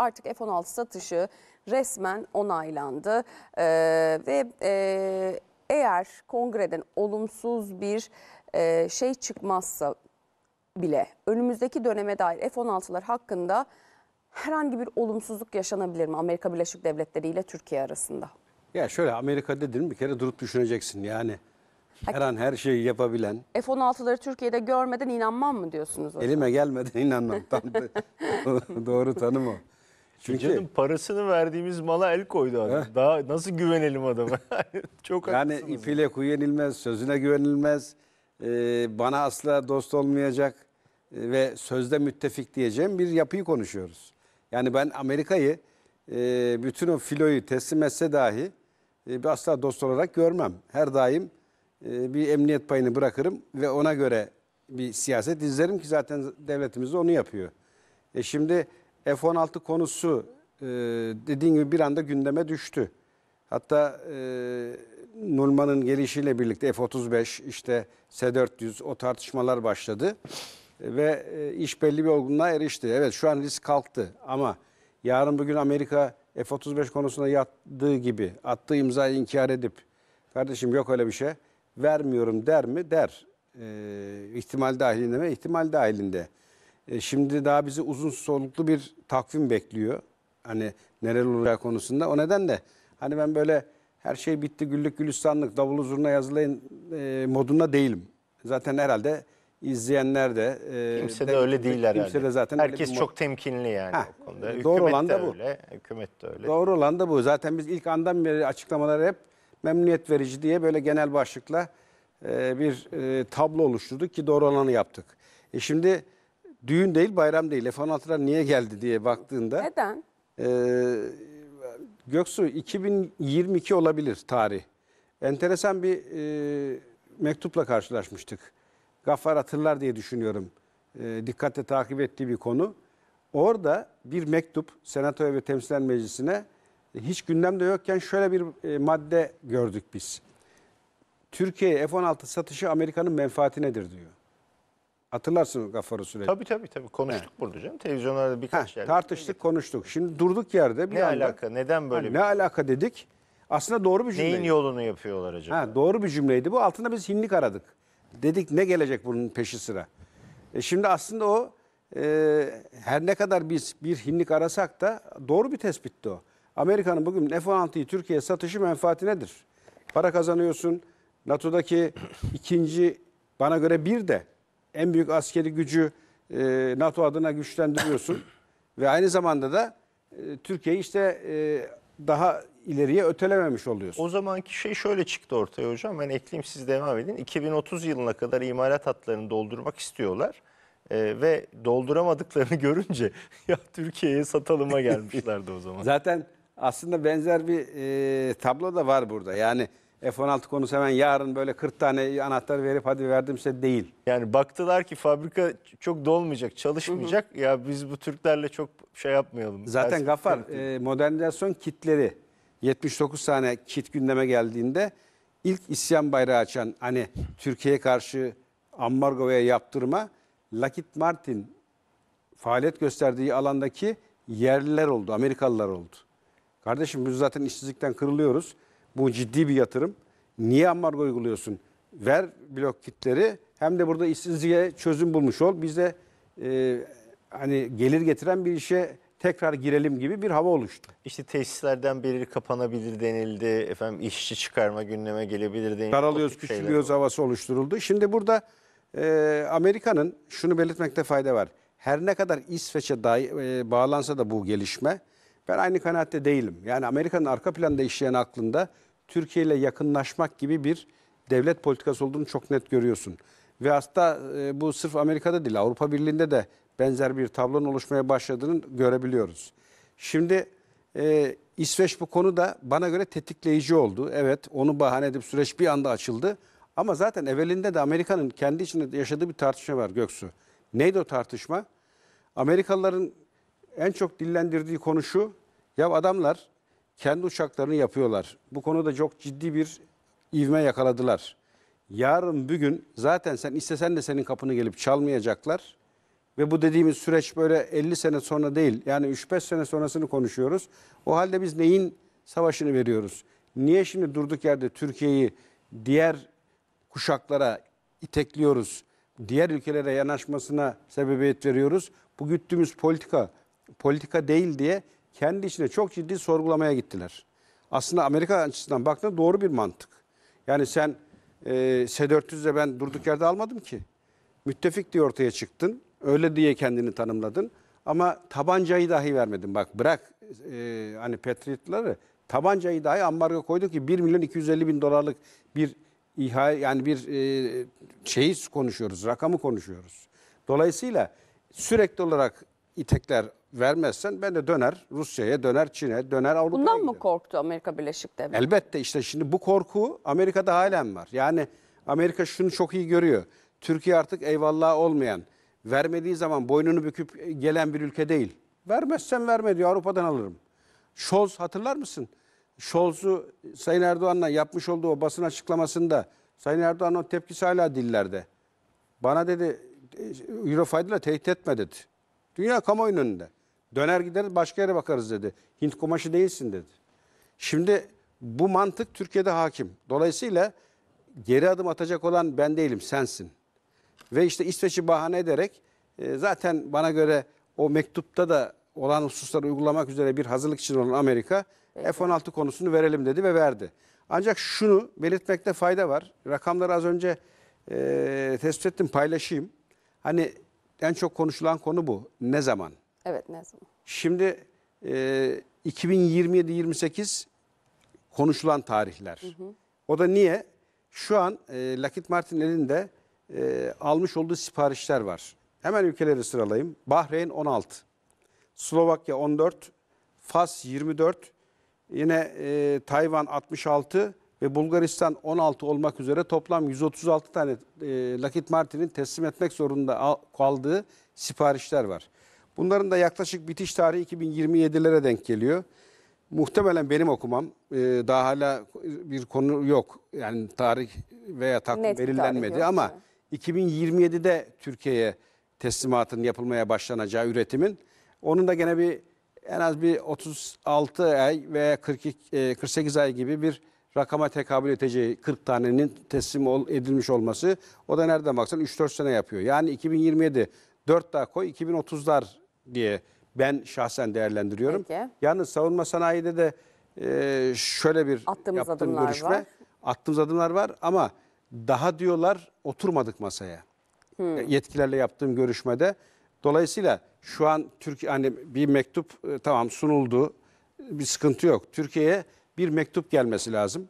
artık F-16 satışı resmen onaylandı e, ve e, eğer kongreden olumsuz bir e, şey çıkmazsa bile önümüzdeki döneme dair F-16'lar hakkında herhangi bir olumsuzluk yaşanabilir mi Amerika Birleşik Devletleri ile Türkiye arasında? Ya şöyle Amerika dedim bir kere durup düşüneceksin yani. Her an her şeyi yapabilen. F-16'ları Türkiye'de görmeden inanmam mı diyorsunuz? Elime gelmeden inanmam. Tam doğru tanım o. Çünkü Canım parasını verdiğimiz mala el koydu adam. Heh. Daha nasıl güvenelim adama? Çok yani ipiyle kuyu yenilmez, sözüne güvenilmez. Ee, bana asla dost olmayacak e, ve sözde müttefik diyeceğim bir yapıyı konuşuyoruz. Yani ben Amerika'yı e, bütün o filoyu teslim etse dahi e, asla dost olarak görmem. Her daim e, bir emniyet payını bırakırım ve ona göre bir siyaset izlerim ki zaten devletimiz de onu yapıyor. E şimdi F-16 konusu e, dediğim gibi bir anda gündeme düştü. Hatta e, Nulman'ın gelişiyle birlikte F-35 işte S-400 o tartışmalar başladı. Ve e, iş belli bir olgunluğa erişti. Evet şu an risk kalktı ama yarın bugün Amerika F-35 konusunda yattığı gibi attığı imzayı inkar edip kardeşim yok öyle bir şey vermiyorum der mi der. E, ihtimal dahilinde mi? İhtimal dahilinde. E, şimdi daha bizi uzun soluklu bir takvim bekliyor. Hani neler olacağı konusunda. O nedenle hani ben böyle her şey bitti güllük gülistanlık davul zurna yazılayın e, modunda değilim. Zaten herhalde izleyenler de e, kimse de, de öyle değil herhalde. de zaten Herkes çok temkinli yani ha, o konuda. Hükümet doğru olan da bu. Öyle, hükümet de öyle. Doğru olan da bu. Zaten biz ilk andan beri açıklamaları hep memnuniyet verici diye böyle genel başlıkla e, bir e, tablo oluşturduk ki doğru olanı yaptık. E şimdi düğün değil bayram değil. Efan Hatıran niye geldi diye baktığında. Neden? E, Göksu 2022 olabilir tarih. Enteresan bir e, mektupla karşılaşmıştık. Gaffar hatırlar diye düşünüyorum. E, dikkatle takip ettiği bir konu. Orada bir mektup Senatoya ve temsilen Meclisi'ne hiç gündemde yokken şöyle bir e, madde gördük biz. Türkiye'ye F-16 satışı Amerika'nın menfaati nedir diyor. Hatırlarsınız Gaffar'ı sürekli. Tabii tabii tabii konuştuk He. burada canım. Televizyonlarda birkaç He, yerde. Tartıştık konuştuk. Şimdi durduk yerde bir ne anda. alaka neden böyle ha, bir... Ne şey? alaka dedik. Aslında doğru bir cümleydi. Neyin yolunu yapıyorlar acaba? Ha, doğru bir cümleydi bu. Altında biz hinlik aradık. Dedik ne gelecek bunun peşi sıra. E şimdi aslında o e, her ne kadar biz bir hinlik arasak da doğru bir tespitti o. Amerika'nın bugün F-16'yı Türkiye'ye satışı menfaati nedir? Para kazanıyorsun. NATO'daki ikinci bana göre bir de en büyük askeri gücü e, NATO adına güçlendiriyorsun. Ve aynı zamanda da e, Türkiye'yi işte e, daha ileriye ötelememiş oluyorsun. O zamanki şey şöyle çıktı ortaya hocam. Ben ekleyeyim siz devam edin. 2030 yılına kadar imalat hatlarını doldurmak istiyorlar. Ee, ve dolduramadıklarını görünce ya Türkiye'ye satalıma gelmişlerdi o zaman. Zaten aslında benzer bir e, tablo da var burada. Yani F-16 konusu hemen yarın böyle 40 tane anahtar verip hadi verdim size değil. Yani baktılar ki fabrika çok dolmayacak, çalışmayacak. Hı hı. Ya biz bu Türklerle çok şey yapmayalım. Zaten gafar e, modernizasyon kitleri 79 tane kit gündeme geldiğinde ilk isyan bayrağı açan hani Türkiye'ye karşı ambargoya yaptırma Lockheed Martin faaliyet gösterdiği alandaki yerliler oldu, Amerikalılar oldu. Kardeşim biz zaten işsizlikten kırılıyoruz. Bu ciddi bir yatırım. Niye ambargo uyguluyorsun? Ver blok kitleri hem de burada işsizliğe çözüm bulmuş ol. Biz de e, hani gelir getiren bir işe tekrar girelim gibi bir hava oluştu. İşte tesislerden biri kapanabilir denildi. Efendim işçi çıkarma gündeme gelebilir denildi. Daralıyoruz, küçülüyoruz havası oluşturuldu. Şimdi burada e, Amerika'nın şunu belirtmekte fayda var. Her ne kadar İsveç'e e, bağlansa da bu gelişme ben aynı kanaatte değilim. Yani Amerika'nın arka planda işleyen aklında Türkiye ile yakınlaşmak gibi bir devlet politikası olduğunu çok net görüyorsun. Ve hasta e, bu sırf Amerika'da değil Avrupa Birliği'nde de benzer bir tablonun oluşmaya başladığını görebiliyoruz. Şimdi e, İsveç bu konuda bana göre tetikleyici oldu. Evet onu bahane edip süreç bir anda açıldı. Ama zaten evvelinde de Amerika'nın kendi içinde yaşadığı bir tartışma var Göksu. Neydi o tartışma? Amerikalıların en çok dillendirdiği konu şu. Ya adamlar kendi uçaklarını yapıyorlar. Bu konuda çok ciddi bir ivme yakaladılar. Yarın bugün zaten sen istesen de senin kapını gelip çalmayacaklar. Ve bu dediğimiz süreç böyle 50 sene sonra değil. Yani 3-5 sene sonrasını konuşuyoruz. O halde biz neyin savaşını veriyoruz? Niye şimdi durduk yerde Türkiye'yi diğer kuşaklara itekliyoruz? Diğer ülkelere yanaşmasına sebebiyet veriyoruz. Bu güttüğümüz politika politika değil diye kendi içine çok ciddi sorgulamaya gittiler. Aslında Amerika açısından baktığında doğru bir mantık. Yani sen e, S-400'le ben durduk yerde almadım ki. Müttefik diye ortaya çıktın. Öyle diye kendini tanımladın. Ama tabancayı dahi vermedin. Bak bırak e, hani Patriot'ları tabancayı dahi ambargo koydu ki 1 milyon 250 bin dolarlık bir İHA yani bir e, şeyi konuşuyoruz, rakamı konuşuyoruz. Dolayısıyla sürekli olarak itekler vermezsen ben de döner Rusya'ya, döner Çin'e, döner Avrupa'ya Bundan mı korktu Amerika Birleşik Devletleri? Elbette işte şimdi bu korku Amerika'da halen var. Yani Amerika şunu çok iyi görüyor. Türkiye artık eyvallah olmayan, vermediği zaman boynunu büküp gelen bir ülke değil. Vermezsen verme diyor Avrupa'dan alırım. Scholz hatırlar mısın? Scholz'u Sayın Erdoğan'la yapmış olduğu o basın açıklamasında Sayın Erdoğan'ın o tepkisi hala dillerde. Bana dedi e, Eurofight'la tehdit etme dedi. Dünya kamuoyunun önünde. Döner gideriz, başka yere bakarız dedi. Hint kumaşı değilsin dedi. Şimdi bu mantık Türkiye'de hakim. Dolayısıyla geri adım atacak olan ben değilim sensin. Ve işte İsveç'i bahane ederek e, zaten bana göre o mektupta da olan hususları uygulamak üzere bir hazırlık için olan Amerika F-16 konusunu verelim dedi ve verdi. Ancak şunu belirtmekte fayda var. Rakamları az önce e, tespit ettim paylaşayım. Hani en çok konuşulan konu bu. Ne zaman? Evet ne zaman? Şimdi e, 2027-28 konuşulan tarihler. Hı hı. O da niye? Şu an e, Lockheed Martin elinde e, almış olduğu siparişler var. Hemen ülkeleri sıralayayım. Bahreyn 16, Slovakya 14, Fas 24, yine e, Tayvan 66 ve Bulgaristan 16 olmak üzere toplam 136 tane e, Lockheed Martin'in teslim etmek zorunda kaldığı siparişler var. Bunların da yaklaşık bitiş tarihi 2027'lere denk geliyor. Muhtemelen benim okumam e, daha hala bir konu yok. Yani tarih veya takvim belirlenmedi ama 2027'de Türkiye'ye teslimatın yapılmaya başlanacağı üretimin onun da gene bir en az bir 36 ay veya 42 48 e, ay gibi bir rakama tekabül edeceği 40 tanenin teslim edilmiş olması o da nereden baksan 3-4 sene yapıyor. Yani 2027 4 daha koy 2030'lar diye ben şahsen değerlendiriyorum. Peki. Yalnız savunma sanayide de e, şöyle bir attığımız yaptığım adımlar görüşme. Var. Attığımız adımlar var ama daha diyorlar oturmadık masaya. Hmm. E, yetkilerle yaptığım görüşmede. Dolayısıyla şu an Türkiye hani bir mektup e, tamam sunuldu. Bir sıkıntı yok. Türkiye'ye bir mektup gelmesi lazım.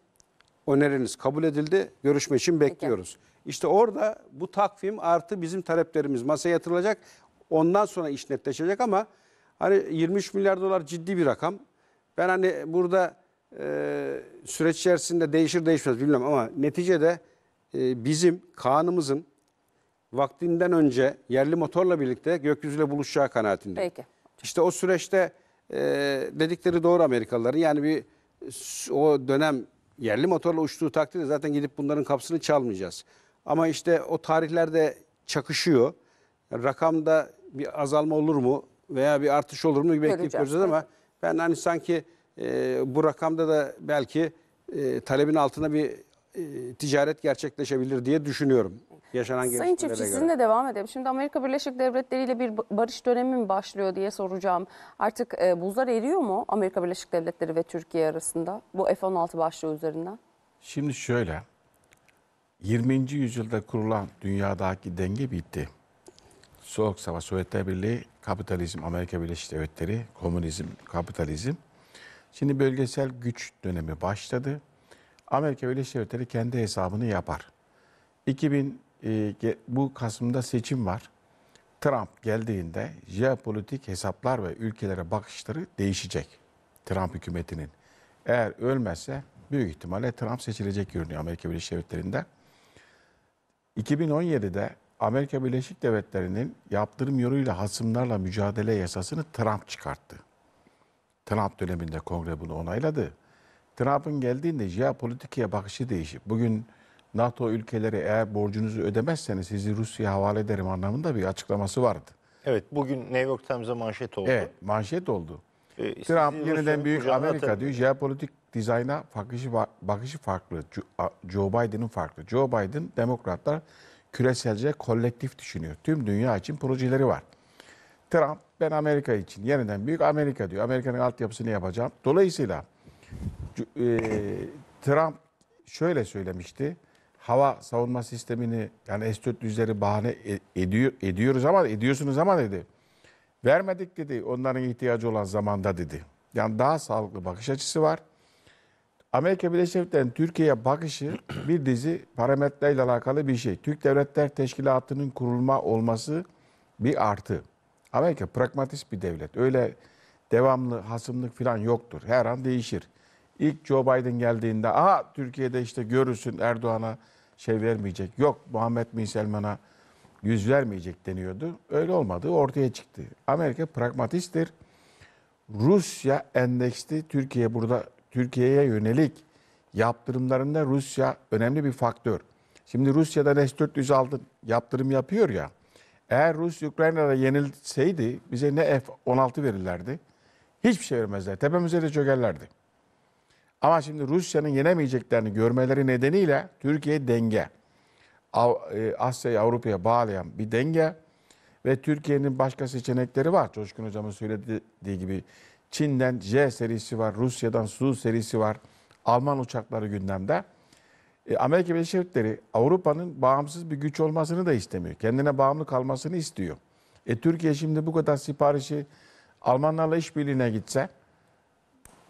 Öneriniz kabul edildi. Görüşme için bekliyoruz. Peki. İşte orada bu takvim artı bizim taleplerimiz masaya yatırılacak. Ondan sonra iş netleşecek ama hani 23 milyar dolar ciddi bir rakam. Ben hani burada e, süreç içerisinde değişir değişmez bilmiyorum ama neticede e, bizim kanımızın vaktinden önce yerli motorla birlikte gökyüzüyle buluşacağı kanaatindeyim. Peki. İşte o süreçte e, dedikleri doğru Amerikalıların yani bir o dönem yerli motorla uçtuğu takdirde zaten gidip bunların kapısını çalmayacağız. Ama işte o tarihlerde çakışıyor. Rakamda bir azalma olur mu veya bir artış olur mu bekleyip göreceğiz, göreceğiz ama ben hani sanki e, bu rakamda da belki e, talebin altına bir e, ticaret gerçekleşebilir diye düşünüyorum. Yaşanan Sayın Çiftçi göre. sizinle devam edelim. Şimdi Amerika Birleşik Devletleri ile bir barış dönemi mi başlıyor diye soracağım. Artık e, buzlar eriyor mu Amerika Birleşik Devletleri ve Türkiye arasında bu F-16 başlığı üzerinden? Şimdi şöyle 20. yüzyılda kurulan dünyadaki denge bitti. Soğuk Savaş Sovyetler Birliği, kapitalizm, Amerika Birleşik Devletleri, komünizm, kapitalizm. Şimdi bölgesel güç dönemi başladı. Amerika Birleşik Devletleri kendi hesabını yapar. 2000 e, bu Kasım'da seçim var. Trump geldiğinde jeopolitik hesaplar ve ülkelere bakışları değişecek. Trump hükümetinin. Eğer ölmezse büyük ihtimalle Trump seçilecek görünüyor Amerika Birleşik Devletleri'nde. 2017'de Amerika Birleşik Devletleri'nin yaptırım yoluyla hasımlarla mücadele yasasını Trump çıkarttı. Trump döneminde kongre bunu onayladı. Trump'ın geldiğinde jeopolitikaya bakışı değişip bugün NATO ülkeleri eğer borcunuzu ödemezseniz sizi Rusya'ya havale ederim anlamında bir açıklaması vardı. Evet bugün New York Times'a manşet oldu. Evet manşet oldu. Ee, Trump yeniden büyük Amerika diyor jeopolitik dizayna bakışı, bakışı farklı. Joe Biden'ın farklı. Joe Biden demokratlar küreselce kolektif düşünüyor. Tüm dünya için projeleri var. Trump ben Amerika için yeniden büyük Amerika diyor. Amerika'nın altyapısını yapacağım. Dolayısıyla e, Trump şöyle söylemişti. Hava savunma sistemini yani S-400'leri bahane e, ediyor, ediyoruz ama ediyorsunuz ama dedi. Vermedik dedi onların ihtiyacı olan zamanda dedi. Yani daha sağlıklı bakış açısı var. Amerika Birleşik Devletleri'nin Türkiye'ye bakışı bir dizi parametreyle alakalı bir şey. Türk Devletler Teşkilatı'nın kurulma olması bir artı. Amerika pragmatist bir devlet. Öyle devamlı hasımlık falan yoktur. Her an değişir. İlk Joe Biden geldiğinde aha Türkiye'de işte görürsün Erdoğan'a şey vermeyecek. Yok Muhammed Bin Selman'a yüz vermeyecek deniyordu. Öyle olmadı ortaya çıktı. Amerika pragmatisttir. Rusya endeksli Türkiye burada Türkiye'ye yönelik yaptırımlarında Rusya önemli bir faktör. Şimdi Rusya'da s aldı, yaptırım yapıyor ya. Eğer Rus Ukrayna'da yenilseydi bize ne F-16 verirlerdi? Hiçbir şey vermezler. Tepemize de çökerlerdi. Ama şimdi Rusya'nın yenemeyeceklerini görmeleri nedeniyle Türkiye denge. E, Asya'yı Avrupa'ya bağlayan bir denge ve Türkiye'nin başka seçenekleri var. Coşkun Hocam'ın söylediği gibi Çin'den J serisi var, Rusya'dan Su serisi var, Alman uçakları gündemde. E, Amerika Birleşik Devletleri Avrupa'nın bağımsız bir güç olmasını da istemiyor. Kendine bağımlı kalmasını istiyor. E, Türkiye şimdi bu kadar siparişi Almanlarla işbirliğine gitse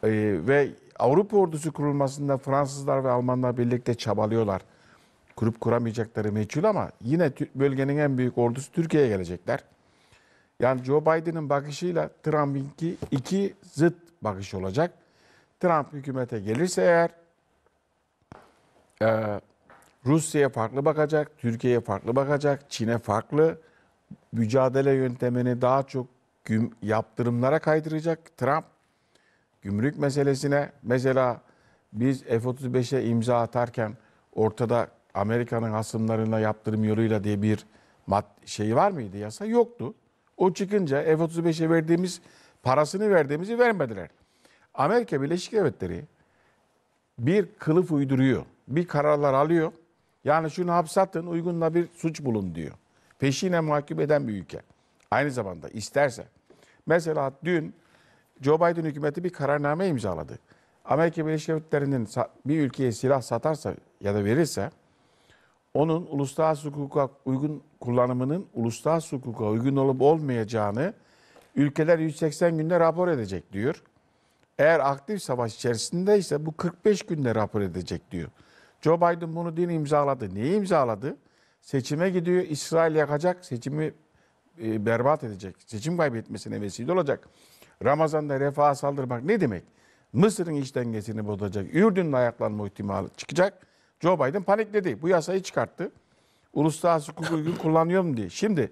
e, ve Avrupa ordusu kurulmasında Fransızlar ve Almanlar birlikte çabalıyorlar. Kurup kuramayacakları meçhul ama yine bölgenin en büyük ordusu Türkiye'ye gelecekler. Yani Joe Biden'ın bakışıyla Trump'inki iki zıt bakış olacak. Trump hükümete gelirse eğer e, Rusya'ya farklı bakacak, Türkiye'ye farklı bakacak, Çin'e farklı mücadele yöntemini daha çok yaptırımlara kaydıracak Trump. Gümrük meselesine mesela biz F-35'e imza atarken ortada Amerika'nın hasımlarına yaptırım yoluyla diye bir şey var mıydı yasa? Yoktu. O çıkınca F-35'e verdiğimiz parasını verdiğimizi vermediler. Amerika Birleşik Devletleri bir kılıf uyduruyor. Bir kararlar alıyor. Yani şunu hapsatın uygunla bir suç bulun diyor. Peşine mahkum eden bir ülke. Aynı zamanda isterse. Mesela dün Joe Biden hükümeti bir kararname imzaladı. Amerika Birleşik Devletleri'nin bir ülkeye silah satarsa ya da verirse onun uluslararası hukuka uygun kullanımının uluslararası hukuka uygun olup olmayacağını ülkeler 180 günde rapor edecek diyor. Eğer aktif savaş içerisinde ise bu 45 günde rapor edecek diyor. Joe Biden bunu dün imzaladı. Neyi imzaladı? Seçime gidiyor. İsrail yakacak. Seçimi e, berbat edecek. Seçim kaybetmesine vesile olacak. Ramazan'da refaha saldırmak ne demek? Mısır'ın iç dengesini bozacak. Ürdün'ün ayaklanma ihtimali çıkacak. Joe Biden panikledi. Bu yasayı çıkarttı. Uluslararası hukuku kullanıyorum diye. Şimdi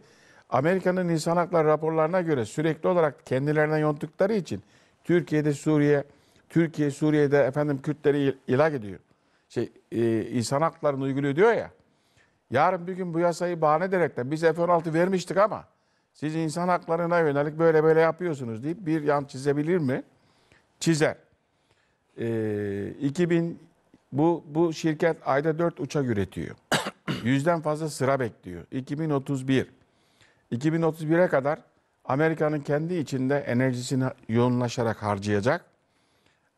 Amerika'nın insan hakları raporlarına göre sürekli olarak kendilerine yonttukları için Türkiye'de Suriye, Türkiye Suriye'de efendim Kürtleri ilah ediyor. Şey, e, insan haklarını uyguluyor diyor ya. Yarın bir gün bu yasayı bahane de biz F-16 vermiştik ama siz insan haklarına yönelik böyle böyle yapıyorsunuz deyip bir yan çizebilir mi? Çizer. E, 2000 bu, bu şirket ayda 4 uçak üretiyor. Yüzden fazla sıra bekliyor. 2031. 2031'e kadar Amerika'nın kendi içinde enerjisini yoğunlaşarak harcayacak.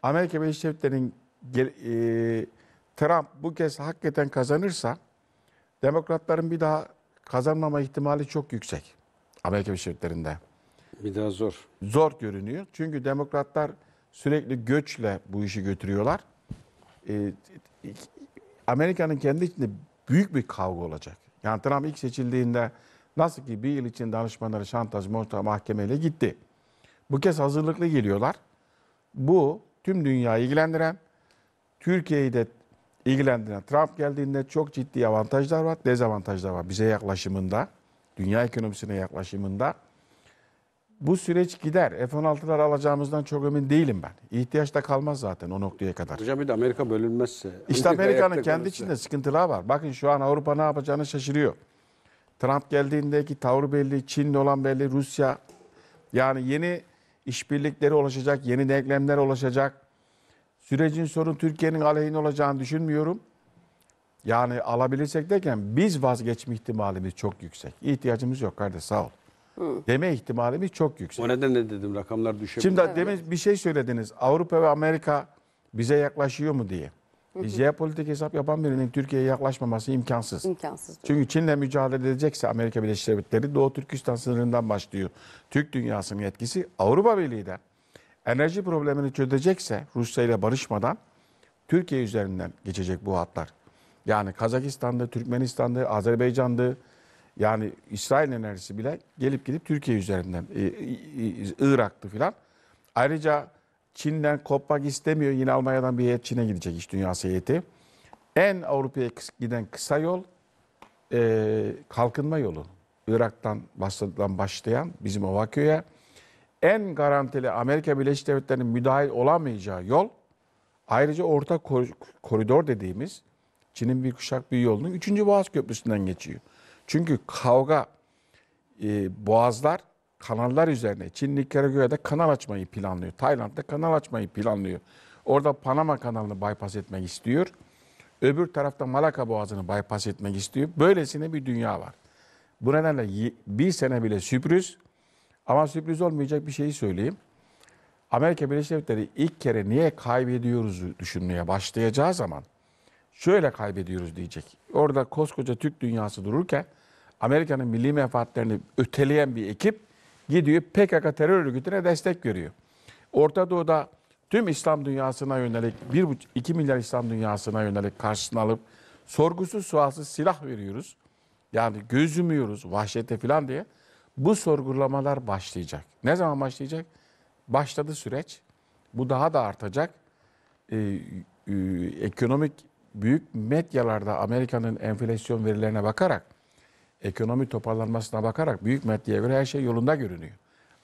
Amerika Birleşik Devletleri'nin e, Trump bu kez hakikaten kazanırsa demokratların bir daha kazanmama ihtimali çok yüksek. Amerika Birleşik Devletleri'nde. Bir daha zor. Zor görünüyor. Çünkü demokratlar sürekli göçle bu işi götürüyorlar. Ee, Amerika'nın kendi içinde büyük bir kavga olacak. Yani Trump ilk seçildiğinde nasıl ki bir yıl için danışmanları şantaj, montaj, mahkemeyle gitti. Bu kez hazırlıklı geliyorlar. Bu tüm dünyayı ilgilendiren, Türkiye'yi de ilgilendiren Trump geldiğinde çok ciddi avantajlar var, dezavantajlar var bize yaklaşımında, dünya ekonomisine yaklaşımında bu süreç gider. F-16'lar alacağımızdan çok emin değilim ben. İhtiyaç da kalmaz zaten o noktaya kadar. Hocam bir de Amerika bölünmezse. İşte Amerika'nın kendi içinde sıkıntılar var. Bakın şu an Avrupa ne yapacağını şaşırıyor. Trump geldiğindeki tavır belli, Çin'le olan belli, Rusya. Yani yeni işbirlikleri ulaşacak, yeni denklemler ulaşacak. Sürecin sorun Türkiye'nin aleyhine olacağını düşünmüyorum. Yani alabilirsek derken biz vazgeçme ihtimalimiz çok yüksek. İhtiyacımız yok kardeş sağ ol deme ihtimalimiz çok yüksek. O nedenle dedim rakamlar düşebilir. Şimdi demin bir şey söylediniz. Avrupa ve Amerika bize yaklaşıyor mu diye. E, jeopolitik hesap yapan birinin Türkiye'ye yaklaşmaması imkansız. İmkansız. Çünkü Çin'le mücadele edecekse Amerika Birleşik Devletleri Doğu Türkistan sınırından başlıyor. Türk dünyasının yetkisi Avrupa Birliği'de enerji problemini çözecekse Rusya ile barışmadan Türkiye üzerinden geçecek bu hatlar. Yani Kazakistan'dı, Türkmenistan'dı, Azerbaycan'dı, yani İsrail enerjisi bile gelip gidip Türkiye üzerinden e, e, e, Irak'tı filan. Ayrıca Çin'den kopmak istemiyor. Yine Almanya'dan bir heyet Çin'e gidecek iş dünyası heyeti. En Avrupa'ya giden kısa yol e, kalkınma yolu. Irak'tan başlayan bizim Ovakyo'ya en garantili Amerika Birleşik Devletleri'nin müdahil olamayacağı yol ayrıca orta koridor dediğimiz Çin'in bir kuşak bir yolunun 3. Boğaz Köprüsü'nden geçiyor. Çünkü kavga e, boğazlar kanallar üzerine. Çin Nikaragua'da kanal açmayı planlıyor. Tayland'da kanal açmayı planlıyor. Orada Panama kanalını bypass etmek istiyor. Öbür tarafta Malaka Boğazı'nı bypass etmek istiyor. Böylesine bir dünya var. Bu nedenle bir sene bile sürpriz ama sürpriz olmayacak bir şeyi söyleyeyim. Amerika Birleşik Devletleri ilk kere niye kaybediyoruz düşünmeye başlayacağı zaman şöyle kaybediyoruz diyecek. Orada koskoca Türk dünyası dururken Amerika'nın milli menfaatlerini öteleyen bir ekip gidiyor PKK terör örgütüne destek veriyor. Orta Doğu'da tüm İslam dünyasına yönelik 1,5-2 milyar İslam dünyasına yönelik karşısına alıp sorgusuz sualsiz silah veriyoruz. Yani gözümüyoruz, vahşete falan diye. Bu sorgulamalar başlayacak. Ne zaman başlayacak? Başladı süreç. Bu daha da artacak. Ee, e, e, ekonomik büyük medyalarda Amerika'nın enflasyon verilerine bakarak ekonomi toparlanmasına bakarak büyük medyaya göre her şey yolunda görünüyor.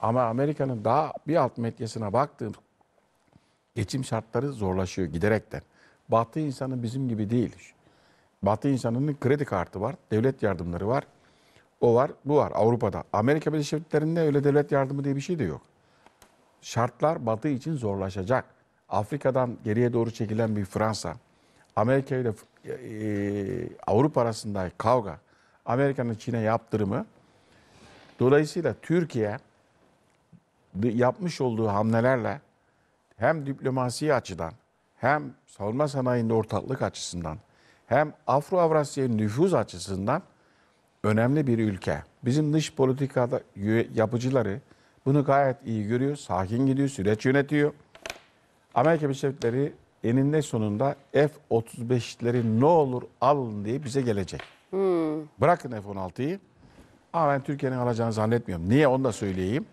Ama Amerika'nın daha bir alt medyasına baktığım geçim şartları zorlaşıyor giderekten. Batı insanı bizim gibi değil. Batı insanının kredi kartı var, devlet yardımları var. O var, bu var Avrupa'da. Amerika Birleşik Devletleri'nde öyle devlet yardımı diye bir şey de yok. Şartlar Batı için zorlaşacak. Afrika'dan geriye doğru çekilen bir Fransa, Amerika ile e, Avrupa arasında kavga, Amerika'nın Çin'e yaptırımı. Dolayısıyla Türkiye yapmış olduğu hamlelerle hem diplomasi açıdan hem savunma sanayinde ortaklık açısından hem afro Avrasya'nın nüfuz açısından önemli bir ülke. Bizim dış politikada yapıcıları bunu gayet iyi görüyor, sakin gidiyor, süreç yönetiyor. Amerika Birleşik Devletleri eninde sonunda F-35'leri ne olur alın diye bize gelecek. Hmm. Bırakın F-16'yı. Ama ben Türkiye'nin alacağını zannetmiyorum. Niye onu da söyleyeyim.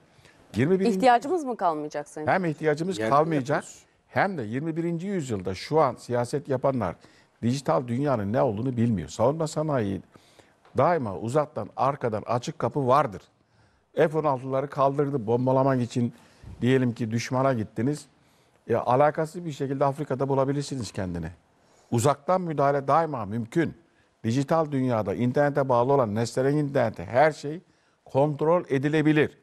21. İhtiyacımız mı kalmayacak senin? Hem ihtiyacımız Yardım kalmayacak yapıyoruz. hem de 21. yüzyılda şu an siyaset yapanlar dijital dünyanın ne olduğunu bilmiyor. Savunma sanayi daima uzaktan arkadan açık kapı vardır. F-16'ları kaldırdı bombalamak için diyelim ki düşmana gittiniz. ya e, alakası bir şekilde Afrika'da bulabilirsiniz kendini. Uzaktan müdahale daima mümkün dijital dünyada internete bağlı olan nesnelerin interneti her şey kontrol edilebilir.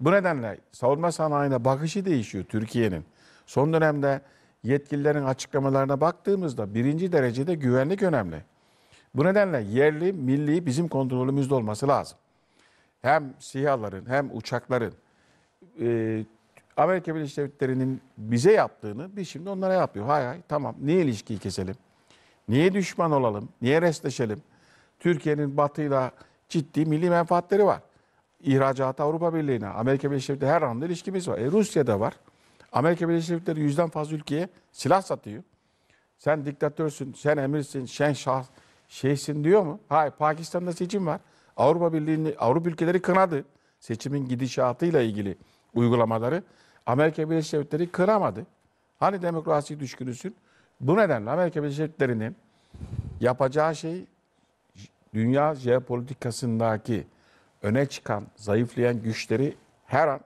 Bu nedenle savunma sanayine bakışı değişiyor Türkiye'nin. Son dönemde yetkililerin açıklamalarına baktığımızda birinci derecede güvenlik önemli. Bu nedenle yerli, milli bizim kontrolümüzde olması lazım. Hem SİHA'ların hem uçakların e, Amerika Birleşik Devletleri'nin bize yaptığını biz şimdi onlara yapıyor. Hay hay tamam niye ilişkiyi keselim? Niye düşman olalım? Niye restleşelim? Türkiye'nin batıyla ciddi milli menfaatleri var. İhracatı Avrupa Birliği'ne, Amerika Birleşik Devletleri her anda ilişkimiz var. E Rusya'da var. Amerika Birleşik Devletleri yüzden fazla ülkeye silah satıyor. Sen diktatörsün, sen emirsin, sen şah, şeysin diyor mu? Hayır, Pakistan'da seçim var. Avrupa Birliği'ni, Avrupa ülkeleri kınadı. Seçimin gidişatıyla ilgili uygulamaları. Amerika Birleşik Devletleri kıramadı. Hani demokrasi düşkünüsün? Bu nedenle Amerika Birleşik Devletleri'nin yapacağı şey dünya jeopolitikasındaki öne çıkan, zayıflayan güçleri her an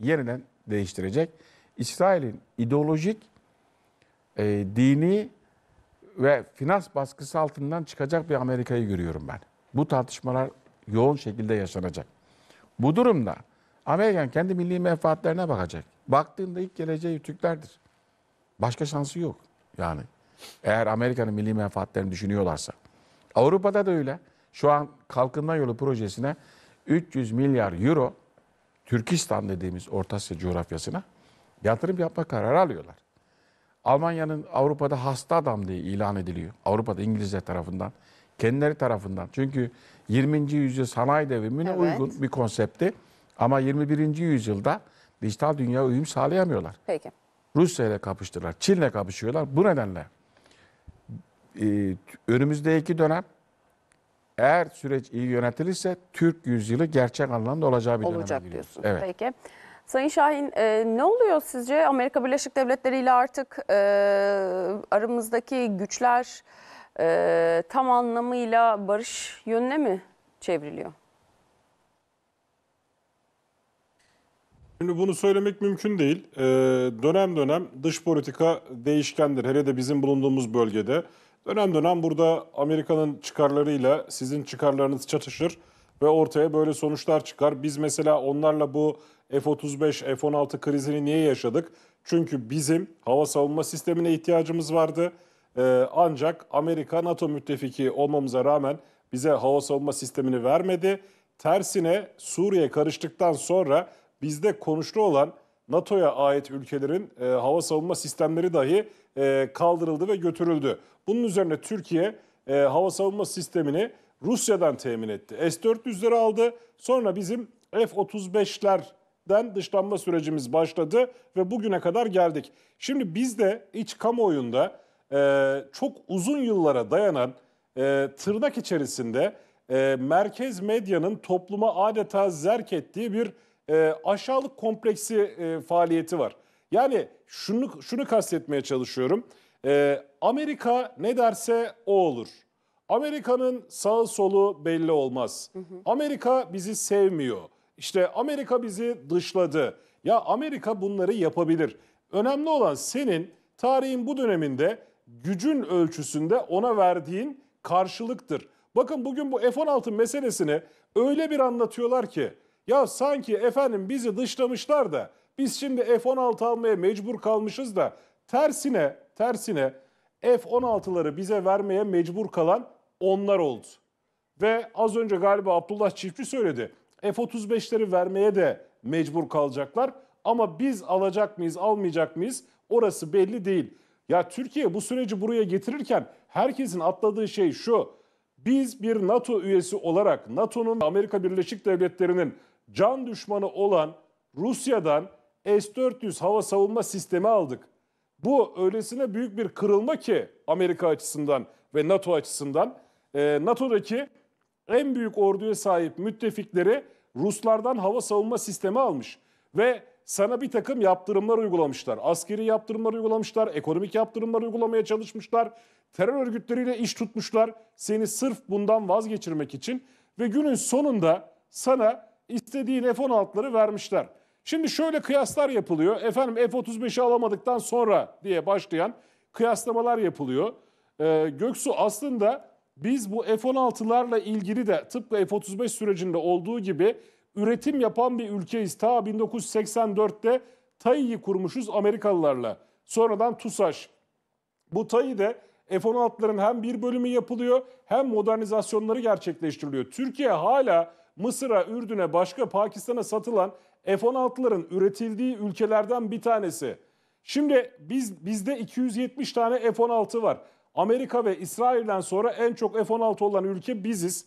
yeniden değiştirecek. İsrail'in ideolojik, e, dini ve finans baskısı altından çıkacak bir Amerika'yı görüyorum ben. Bu tartışmalar yoğun şekilde yaşanacak. Bu durumda Amerika kendi milli menfaatlerine bakacak. Baktığında ilk geleceği Türklerdir. Başka şansı yok. Yani eğer Amerika'nın milli menfaatlerini düşünüyorlarsa. Avrupa'da da öyle. Şu an Kalkınma Yolu projesine 300 milyar euro Türkistan dediğimiz Orta Asya coğrafyasına yatırım yapma kararı alıyorlar. Almanya'nın Avrupa'da hasta adam diye ilan ediliyor. Avrupa'da İngilizler tarafından, kendileri tarafından. Çünkü 20. yüzyıl sanayi devrimine evet. uygun bir konsepti. Ama 21. yüzyılda dijital dünya uyum sağlayamıyorlar. Peki. Rusya ile kapıştılar, Çin ile kapışıyorlar. Bu nedenle e, önümüzdeki dönem eğer süreç iyi yönetilirse Türk yüzyılı gerçek anlamda olacağı bir Olacak döneme giriyoruz. Diyorsun. Evet. Peki. Sayın Şahin e, ne oluyor sizce Amerika Birleşik Devletleri ile artık e, aramızdaki güçler e, tam anlamıyla barış yönüne mi çevriliyor? Şimdi bunu söylemek mümkün değil. Ee, dönem dönem dış politika değişkendir. Hele de bizim bulunduğumuz bölgede. Dönem dönem burada Amerika'nın çıkarlarıyla sizin çıkarlarınız çatışır ve ortaya böyle sonuçlar çıkar. Biz mesela onlarla bu F-35, F-16 krizini niye yaşadık? Çünkü bizim hava savunma sistemine ihtiyacımız vardı. Ee, ancak Amerika NATO müttefiki olmamıza rağmen bize hava savunma sistemini vermedi. Tersine Suriye karıştıktan sonra bizde konuşlu olan NATO'ya ait ülkelerin e, hava savunma sistemleri dahi e, kaldırıldı ve götürüldü. Bunun üzerine Türkiye e, hava savunma sistemini Rusya'dan temin etti. S-400'leri aldı. Sonra bizim F-35'lerden dışlanma sürecimiz başladı ve bugüne kadar geldik. Şimdi bizde iç kamuoyunda e, çok uzun yıllara dayanan e, tırnak içerisinde e, merkez medyanın topluma adeta zerk ettiği bir e, aşağılık kompleksi e, faaliyeti var. Yani şunu şunu kastetmeye çalışıyorum. E, Amerika ne derse o olur. Amerika'nın sağ solu belli olmaz. Hı hı. Amerika bizi sevmiyor. İşte Amerika bizi dışladı. Ya Amerika bunları yapabilir. Önemli olan senin tarihin bu döneminde gücün ölçüsünde ona verdiğin karşılıktır. Bakın bugün bu F-16 meselesini öyle bir anlatıyorlar ki ya sanki efendim bizi dışlamışlar da biz şimdi F-16 almaya mecbur kalmışız da tersine tersine F-16'ları bize vermeye mecbur kalan onlar oldu. Ve az önce galiba Abdullah Çiftçi söyledi. F-35'leri vermeye de mecbur kalacaklar. Ama biz alacak mıyız, almayacak mıyız orası belli değil. Ya Türkiye bu süreci buraya getirirken herkesin atladığı şey şu. Biz bir NATO üyesi olarak NATO'nun Amerika Birleşik Devletleri'nin can düşmanı olan Rusya'dan S-400 hava savunma sistemi aldık. Bu öylesine büyük bir kırılma ki Amerika açısından ve NATO açısından. E, NATO'daki en büyük orduya sahip müttefikleri Ruslardan hava savunma sistemi almış. Ve sana bir takım yaptırımlar uygulamışlar. Askeri yaptırımlar uygulamışlar, ekonomik yaptırımlar uygulamaya çalışmışlar. Terör örgütleriyle iş tutmuşlar seni sırf bundan vazgeçirmek için. Ve günün sonunda sana istediğin F-16'ları vermişler. Şimdi şöyle kıyaslar yapılıyor. Efendim F-35'i alamadıktan sonra diye başlayan kıyaslamalar yapılıyor. Ee, Göksu aslında biz bu F-16'larla ilgili de tıpkı F-35 sürecinde olduğu gibi üretim yapan bir ülkeyiz. Ta 1984'te TAİ'yi kurmuşuz Amerikalılarla. Sonradan TUSAŞ. Bu de F-16'ların hem bir bölümü yapılıyor hem modernizasyonları gerçekleştiriliyor. Türkiye hala Mısır'a, Ürdün'e, başka Pakistan'a satılan F-16'ların üretildiği ülkelerden bir tanesi. Şimdi biz bizde 270 tane F-16 var. Amerika ve İsrail'den sonra en çok F-16 olan ülke biziz.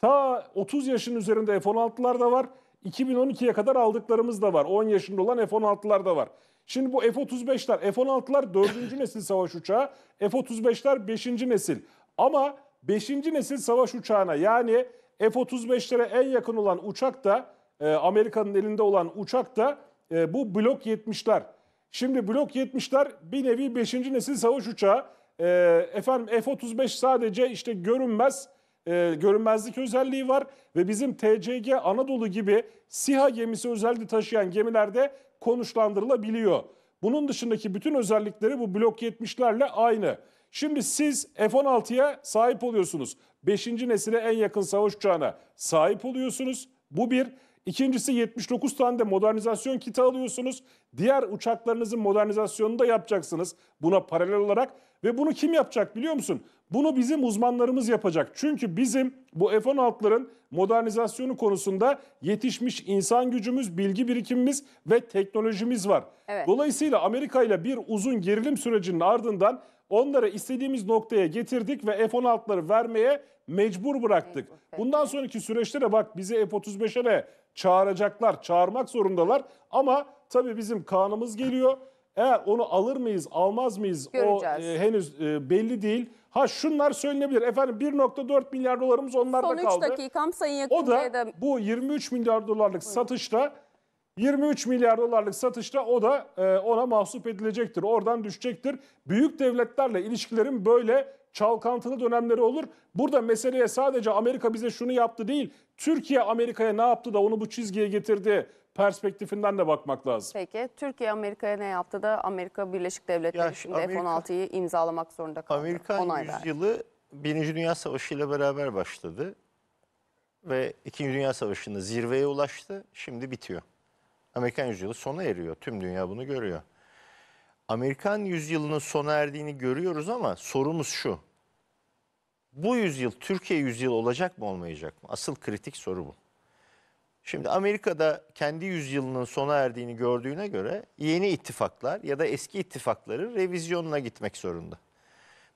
Ta 30 yaşın üzerinde F-16'lar da var. 2012'ye kadar aldıklarımız da var. 10 yaşında olan F-16'lar da var. Şimdi bu F-35'ler, F-16'lar 4. nesil savaş uçağı, F-35'ler 5. nesil. Ama 5. nesil savaş uçağına yani F-35'lere en yakın olan uçak da e, Amerika'nın elinde olan uçak da e, bu Blok 70'ler. Şimdi Blok 70'ler bir nevi 5. nesil savaş uçağı. E, efendim F-35 sadece işte görünmez e, görünmezlik özelliği var ve bizim TCG Anadolu gibi SİHA gemisi özelliği taşıyan gemilerde konuşlandırılabiliyor. Bunun dışındaki bütün özellikleri bu Blok 70'lerle aynı. Şimdi siz F-16'ya sahip oluyorsunuz. 5. nesile en yakın savaş uçağına sahip oluyorsunuz. Bu bir. İkincisi 79 tane de modernizasyon kiti alıyorsunuz. Diğer uçaklarınızın modernizasyonunu da yapacaksınız buna paralel olarak. Ve bunu kim yapacak biliyor musun? Bunu bizim uzmanlarımız yapacak. Çünkü bizim bu F-16'ların modernizasyonu konusunda yetişmiş insan gücümüz, bilgi birikimimiz ve teknolojimiz var. Evet. Dolayısıyla Amerika ile bir uzun gerilim sürecinin ardından Onları istediğimiz noktaya getirdik ve F-16'ları vermeye mecbur bıraktık. Bundan sonraki süreçte de bak bizi F-35'e de çağıracaklar, çağırmak zorundalar. Ama tabii bizim kanımız geliyor. Eğer onu alır mıyız, almaz mıyız Göreceğiz. o e, henüz e, belli değil. Ha şunlar söylenebilir. Efendim 1.4 milyar dolarımız onlarda Son kaldı. Son 3 dakikam Sayın Yakın O da bu 23 milyar dolarlık Buyurun. satışta 23 milyar dolarlık satışta o da e, ona mahsup edilecektir. Oradan düşecektir. Büyük devletlerle ilişkilerin böyle çalkantılı dönemleri olur. Burada meseleye sadece Amerika bize şunu yaptı değil, Türkiye Amerika'ya ne yaptı da onu bu çizgiye getirdi perspektifinden de bakmak lazım. Peki Türkiye Amerika'ya ne yaptı da Amerika Birleşik Devletleri ya, şimdi F-16'yı imzalamak zorunda kaldı. Amerikan yüzyılı 1. Dünya Savaşı ile beraber başladı ve 2. Dünya Savaşı'nda zirveye ulaştı, şimdi bitiyor. Amerikan yüzyılı sona eriyor. Tüm dünya bunu görüyor. Amerikan yüzyılının sona erdiğini görüyoruz ama sorumuz şu. Bu yüzyıl Türkiye yüzyılı olacak mı olmayacak mı? Asıl kritik soru bu. Şimdi Amerika'da kendi yüzyılının sona erdiğini gördüğüne göre yeni ittifaklar ya da eski ittifakları revizyonuna gitmek zorunda.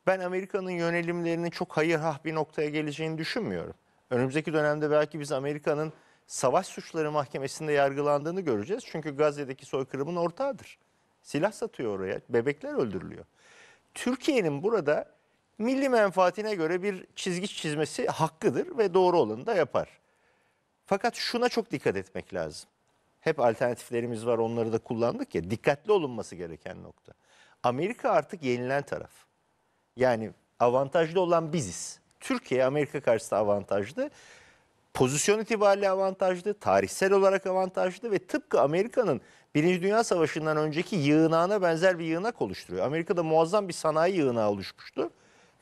Ben Amerika'nın yönelimlerinin çok hayır hah bir noktaya geleceğini düşünmüyorum. Önümüzdeki dönemde belki biz Amerika'nın savaş suçları mahkemesinde yargılandığını göreceğiz. Çünkü Gazze'deki soykırımın ortağıdır. Silah satıyor oraya, bebekler öldürülüyor. Türkiye'nin burada milli menfaatine göre bir çizgi çizmesi hakkıdır ve doğru olanı da yapar. Fakat şuna çok dikkat etmek lazım. Hep alternatiflerimiz var onları da kullandık ya. Dikkatli olunması gereken nokta. Amerika artık yenilen taraf. Yani avantajlı olan biziz. Türkiye Amerika karşısında avantajlı pozisyon itibariyle avantajlı, tarihsel olarak avantajlı ve tıpkı Amerika'nın Birinci Dünya Savaşı'ndan önceki yığınağına benzer bir yığınak oluşturuyor. Amerika'da muazzam bir sanayi yığınağı oluşmuştu.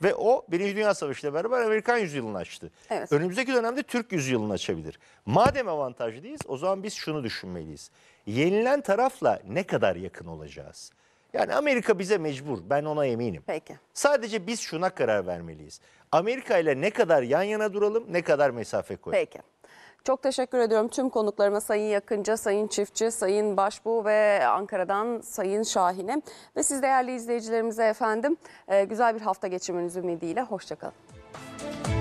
Ve o Birinci Dünya Savaşı ile beraber Amerikan yüzyılını açtı. Evet. Önümüzdeki dönemde Türk yüzyılını açabilir. Madem avantajlıyız o zaman biz şunu düşünmeliyiz. Yenilen tarafla ne kadar yakın olacağız? Yani Amerika bize mecbur ben ona eminim. Peki. Sadece biz şuna karar vermeliyiz. Amerika ile ne kadar yan yana duralım, ne kadar mesafe koyalım. Peki. Çok teşekkür ediyorum tüm konuklarıma Sayın Yakınca, Sayın Çiftçi, Sayın Başbu ve Ankara'dan Sayın Şahin'e. Ve siz değerli izleyicilerimize efendim e, güzel bir hafta geçirmenizi ümidiyle. Hoşçakalın.